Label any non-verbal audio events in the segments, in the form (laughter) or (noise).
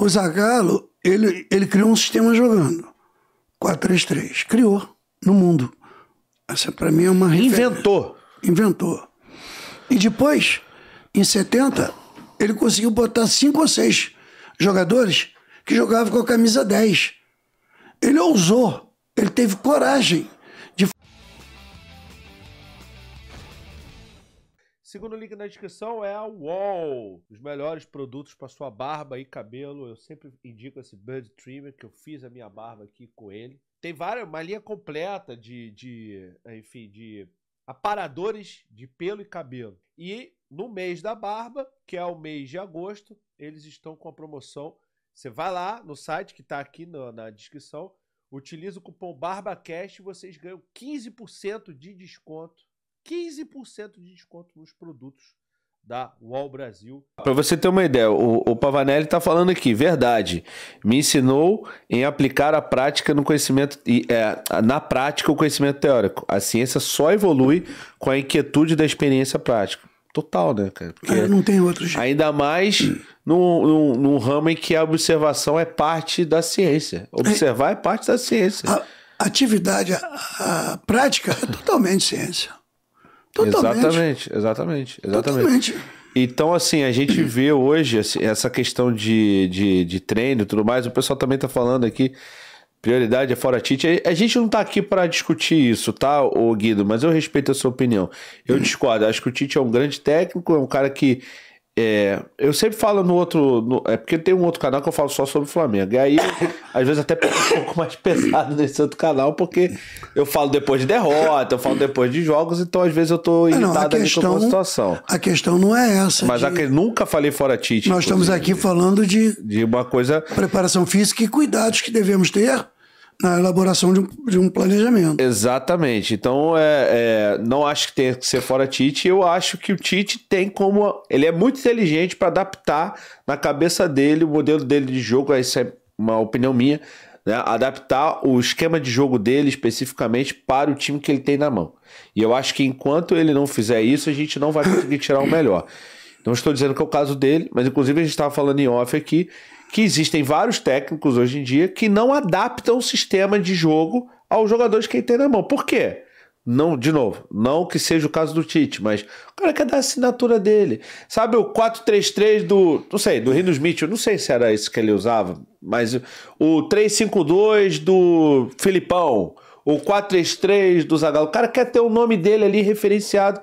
O Zagallo, ele, ele criou um sistema jogando. 4-3-3. Criou no mundo. Essa para mim é uma Inventou. Inventou. E depois, em 70, ele conseguiu botar cinco ou seis jogadores que jogavam com a camisa 10. Ele ousou, ele teve coragem Segundo link na descrição é a Wall, os melhores produtos para sua barba e cabelo. Eu sempre indico esse Bird Trimmer que eu fiz a minha barba aqui com ele. Tem várias, uma linha completa de, de enfim, de aparadores de pelo e cabelo. E no mês da barba, que é o mês de agosto, eles estão com a promoção. Você vai lá no site que está aqui na descrição, utiliza o cupom BarbaCast e vocês ganham 15% de desconto 15% de desconto nos produtos da UOL Brasil. Para você ter uma ideia, o, o Pavanelli está falando aqui, verdade. Me ensinou em aplicar a prática no conhecimento e é, na prática o conhecimento teórico. A ciência só evolui com a inquietude da experiência prática. Total, né, cara? Porque é, não tem outro jeito. Ainda mais num, num, num, ramo em que a observação é parte da ciência. Observar é, é parte da ciência. A atividade, a, a prática é totalmente ciência. Totalmente. Exatamente, exatamente, exatamente. Totalmente. Então, assim, a gente vê hoje assim, essa questão de, de, de treino e tudo mais, o pessoal também tá falando aqui. Prioridade é fora Tite. A gente não tá aqui para discutir isso, tá, Guido? Mas eu respeito a sua opinião. Eu uhum. discordo. Acho que o Tite é um grande técnico, é um cara que é, eu sempre falo no outro. No, é porque tem um outro canal que eu falo só sobre o Flamengo. E aí, (coughs) às vezes, até um pouco mais pesado nesse outro canal, porque eu falo depois de derrota, eu falo depois de jogos, então às vezes eu tô irritado ali com a situação. A questão não é essa. Mas de, a, nunca falei fora Tite. Nós estamos aqui falando de. De uma coisa. Preparação física e cuidados que devemos ter na elaboração de um, de um, planejamento. Exatamente. Então, é, é, não acho que tenha que ser fora Tite. Eu acho que o Tite tem como. Ele é muito inteligente para adaptar na cabeça dele o modelo dele de jogo. Essa é uma opinião minha. Né? Adaptar o esquema de jogo dele especificamente para o time que ele tem na mão. E eu acho que enquanto ele não fizer isso, a gente não vai conseguir tirar o melhor. Não estou dizendo que é o caso dele, mas inclusive a gente estava falando em off aqui que existem vários técnicos hoje em dia que não adaptam o sistema de jogo aos jogadores que ele tem na mão. Por quê? Não, de novo, não que seja o caso do Tite, mas o cara quer dar a assinatura dele. Sabe o 4-3-3 do, não sei, do Rino Smith, eu não sei se era isso que ele usava, mas o 3-5-2 do Filipão, o 4-3-3 do Zagallo, o cara quer ter o nome dele ali referenciado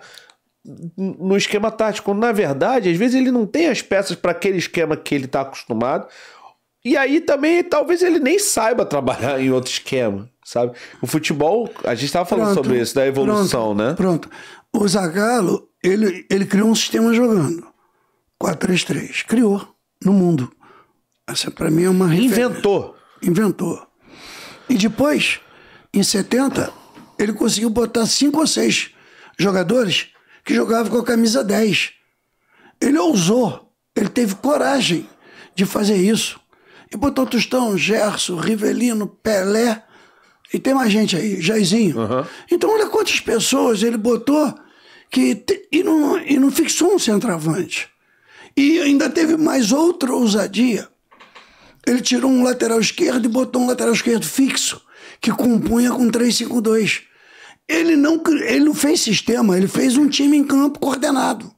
no esquema tático. Na verdade, às vezes ele não tem as peças para aquele esquema que ele está acostumado. E aí também talvez ele nem saiba trabalhar (laughs) em outro esquema, sabe? O futebol, a gente estava falando pronto, sobre isso, da evolução, pronto, né? Pronto. O Zagallo, ele, ele criou um sistema jogando. 4-3-3. Criou no mundo. Essa para mim é uma referência. Inventou. Inventou. E depois, em 70, ele conseguiu botar cinco ou seis jogadores que jogava com a camisa 10. Ele ousou, ele teve coragem de fazer isso. E botou Tostão, Gerson, Rivelino, Pelé, e tem mais gente aí, Jairzinho. Uhum. Então, olha quantas pessoas ele botou que te, e, não, e não fixou um centroavante. E ainda teve mais outra ousadia. Ele tirou um lateral esquerdo e botou um lateral esquerdo fixo, que compunha com 3-5-2. Ele não, ele não fez sistema, ele fez um time em campo coordenado.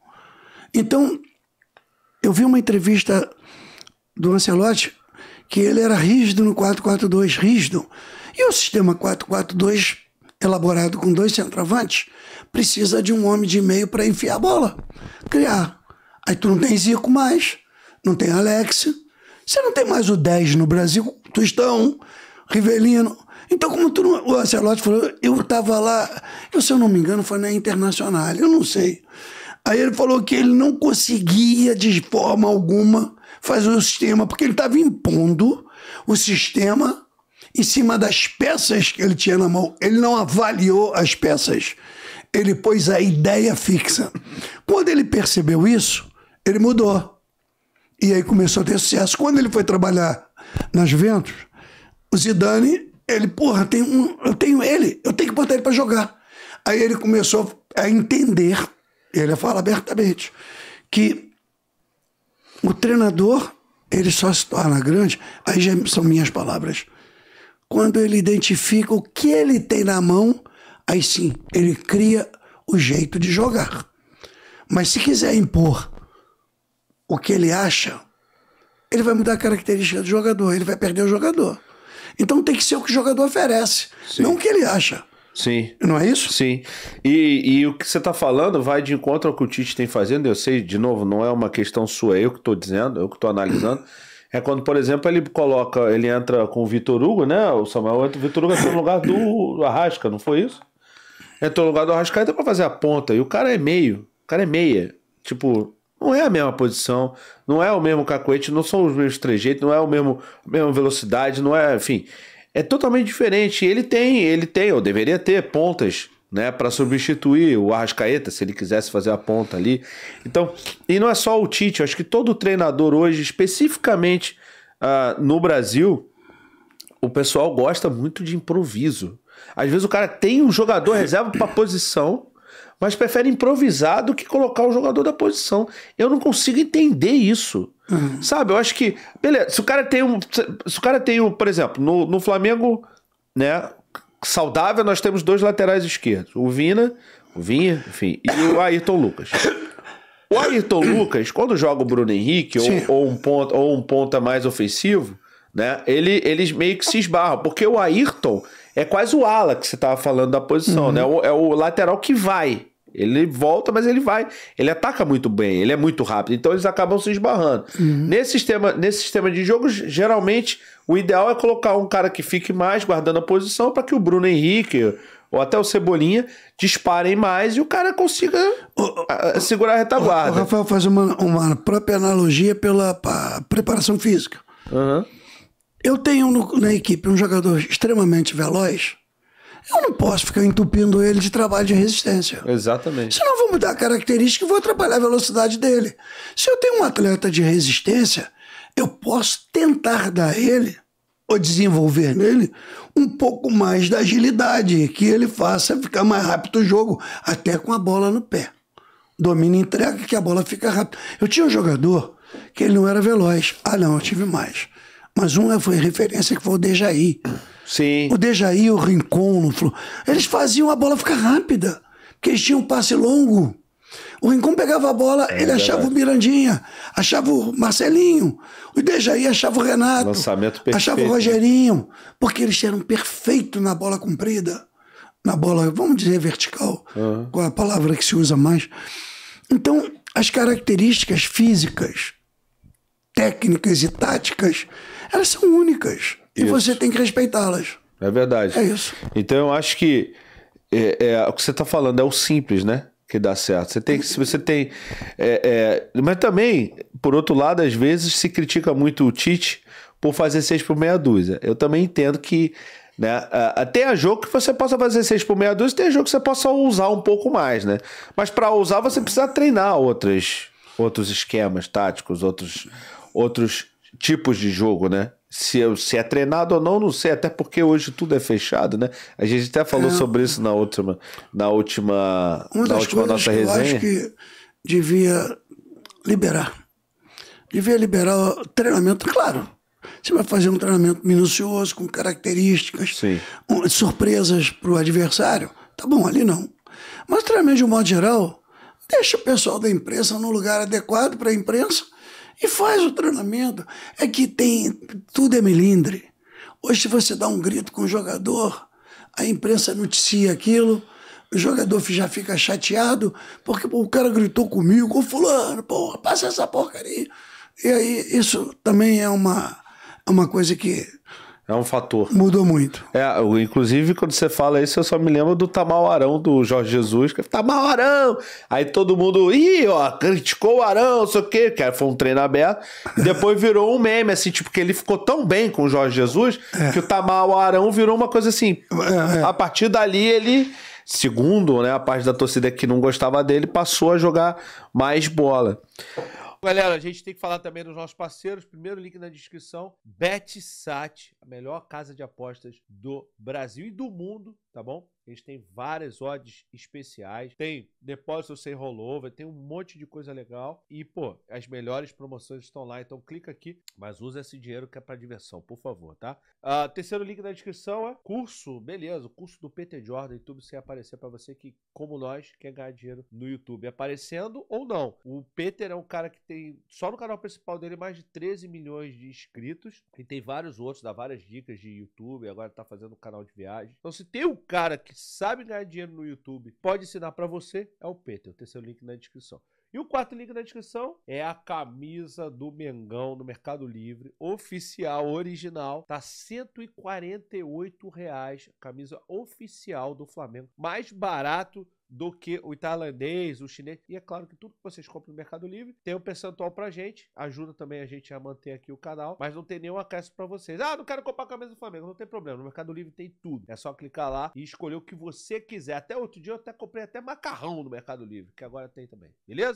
Então, eu vi uma entrevista do Ancelotti que ele era rígido no 4-4-2, rígido. E o sistema 4-4-2, elaborado com dois centroavantes, precisa de um homem de meio para enfiar a bola, criar. Aí tu não tem Zico mais, não tem Alex, você não tem mais o 10 no Brasil, Tostão, Rivelino. Então, como tu não, o Ancelotti falou, eu estava lá, eu, se eu não me engano, foi na Internacional, eu não sei. Aí ele falou que ele não conseguia, de forma alguma, fazer o sistema, porque ele estava impondo o sistema em cima das peças que ele tinha na mão. Ele não avaliou as peças, ele pôs a ideia fixa. Quando ele percebeu isso, ele mudou. E aí começou a ter sucesso. Quando ele foi trabalhar na Juventus, o Zidane ele, porra, tem um, eu tenho ele, eu tenho que botar ele para jogar. Aí ele começou a entender, ele fala abertamente, que o treinador, ele só se torna grande, aí já são minhas palavras. Quando ele identifica o que ele tem na mão, aí sim, ele cria o jeito de jogar. Mas se quiser impor o que ele acha, ele vai mudar a característica do jogador, ele vai perder o jogador. Então tem que ser o que o jogador oferece, Sim. não o que ele acha. Sim. Não é isso? Sim. E, e o que você está falando vai de encontro ao que o Tite tem fazendo. Eu sei, de novo, não é uma questão sua, é eu que estou dizendo, eu que estou analisando. (clears throat) É quando, por exemplo, ele coloca, ele entra com o Vitor Hugo, né? O Samuel entra, o Vitor Hugo entrou no lugar do Arrasca, não foi isso? Entrou no lugar do Arrascaeta para fazer a ponta. E o cara é meio. O cara é meia. Tipo, não é a mesma posição, não é o mesmo cacoete, não são os mesmos trejeitos, não é o mesmo a mesma velocidade, não é, enfim, é totalmente diferente. Ele tem, ele tem, ou deveria ter pontas, né, para substituir o Arrascaeta, se ele quisesse fazer a ponta ali. Então, e não é só o Tite, acho que todo treinador hoje, especificamente uh, no Brasil, o pessoal gosta muito de improviso. Às vezes o cara tem um jogador reserva para posição mas prefere improvisar do que colocar o jogador da posição. Eu não consigo entender isso. Uhum. Sabe, eu acho que. Beleza, se o cara tem um. Se o cara tem um, por exemplo, no, no Flamengo, né? Saudável, nós temos dois laterais esquerdos. O Vina, o Vinha, enfim, e o Ayrton Lucas. O Ayrton Lucas, quando joga o Bruno Henrique, ou, ou, um ponta, ou um ponta mais ofensivo, né? Ele, eles meio que se esbarram, porque o Ayrton é quase o ala que você estava falando da posição, né? uhum. né? O, é o lateral que vai. Ele volta, mas ele vai. Ele ataca muito bem, ele é muito rápido. Então eles acabam se esbarrando. Uhum. Nesse, sistema, nesse sistema de jogo, geralmente o ideal é colocar um cara que fique mais guardando a posição para que o Bruno Henrique ou até o Cebolinha disparem mais e o cara consiga o, segurar a retaguarda. O, o Rafael faz uma, uma própria analogia pela preparação física. Uhum eu tenho no, na equipe um jogador extremamente veloz, eu não posso ficar entupindo ele de trabalho de resistência. Exatamente. Senão eu vou mudar a característica e vou atrapalhar a velocidade dele. Se eu tenho um atleta de resistência, eu posso tentar dar a ele, ou desenvolver nele, um pouco mais da agilidade, que ele faça ficar mais rápido o jogo, até com a bola no pé. Domina e entrega, que a bola fica rápida. Eu tinha um jogador que ele não era veloz. Ah, não, eu tive mais. Mas uma foi referência que foi o Dejaí. Sim. O Dejaí, o Rincon, Eles faziam a bola ficar rápida, porque eles tinham um passe longo. O Rincon pegava a bola, é, ele verdade. É achava o Mirandinha, achava o Marcelinho, o Dejaí achava o Renato, Lançamento perfeito, achava o né? Rogerinho, porque eles eram perfeitos na bola comprida, na bola, vamos dizer, vertical, uhum. qual é a palavra que se usa mais. Então, as características físicas técnicas e táticas, elas são únicas. Isso. E você tem que respeitá-las. É verdade. É isso. Então eu acho que é, é o que você está falando é o simples, né? Que dá certo. Você tem que. Se você tem. É, é, mas também, por outro lado, às vezes se critica muito o Tite por fazer seis por meia dúzia. Eu também entendo que. Né? Tem a jogo que você possa fazer seis por meia dúzia, tem a jogo que você possa usar um pouco mais, né? Mas para usar você precisa treinar outras outros esquemas táticos, outros, outros tipos de jogo, né? Se, eu, se é treinado ou não, não sei, até porque hoje tudo é fechado, né? A gente até falou é, sobre isso na última, na última, uma na última nossa que resenha. Eu acho que devia liberar. Devia liberar treinamento, claro. Você vai fazer um treinamento minucioso, com características, sim, surpresas para o adversário. Tá bom, ali não. Mas treinamento de um modo geral, deixa o pessoal da imprensa num lugar adequado para a imprensa e faz o treinamento. É que tem. Tudo é melindre. Hoje, se você dá um grito com o jogador, a imprensa noticia aquilo, o jogador já fica chateado, porque pô, o cara gritou comigo, ô fulano, porra, passa essa porcaria. E aí, isso também é uma, é uma coisa que é um fator. Mudou muito. É, eu, inclusive, quando você fala isso, eu só me lembro do Tamal Arão, do Jorge Jesus. Que, é, Tamal Arão! Aí todo mundo, ih, ó, criticou o Arão, não sei o quê. Que foi um treino aberto. E (laughs) depois virou um meme, assim, tipo, que ele ficou tão bem com o Jorge Jesus é. que o Tamal Arão virou uma coisa assim. É, é. A partir dali, ele, segundo né, a parte da torcida que não gostava dele, passou a jogar mais bola. Galera, a gente tem que falar também dos nossos parceiros. Primeiro link na descrição: BetSat, a melhor casa de apostas do Brasil e do mundo tá bom? A gente tem várias odds especiais, tem depósito sem rollover, tem um monte de coisa legal e, pô, as melhores promoções estão lá, então clica aqui, mas usa esse dinheiro que é para diversão, por favor, tá? Uh, terceiro link da descrição é curso, beleza, o curso do PT Jordan YouTube sem aparecer para você que, como nós, quer ganhar dinheiro no YouTube, aparecendo ou não. O Peter é um cara que tem, só no canal principal dele, mais de 13 milhões de inscritos e tem vários outros, dá várias dicas de YouTube, agora tá fazendo um canal de viagem. Então, se tem o cara que sabe ganhar dinheiro no YouTube pode ensinar para você é o Peter. O terceiro link na descrição. E o quarto link na descrição é a camisa do Mengão no Mercado Livre, oficial, original. Tá R$ 148 reais, camisa oficial do Flamengo, mais barato do que o tailandês, o chinês. E é claro que tudo que vocês compram no Mercado Livre tem um percentual pra gente, ajuda também a gente a manter aqui o canal, mas não tem nenhum acréscimo pra vocês. Ah, não quero comprar a camisa do Flamengo, não tem problema, no Mercado Livre tem tudo. É só clicar lá e escolher o que você quiser. Até outro dia eu até comprei até macarrão no Mercado Livre, que agora tem também. Beleza?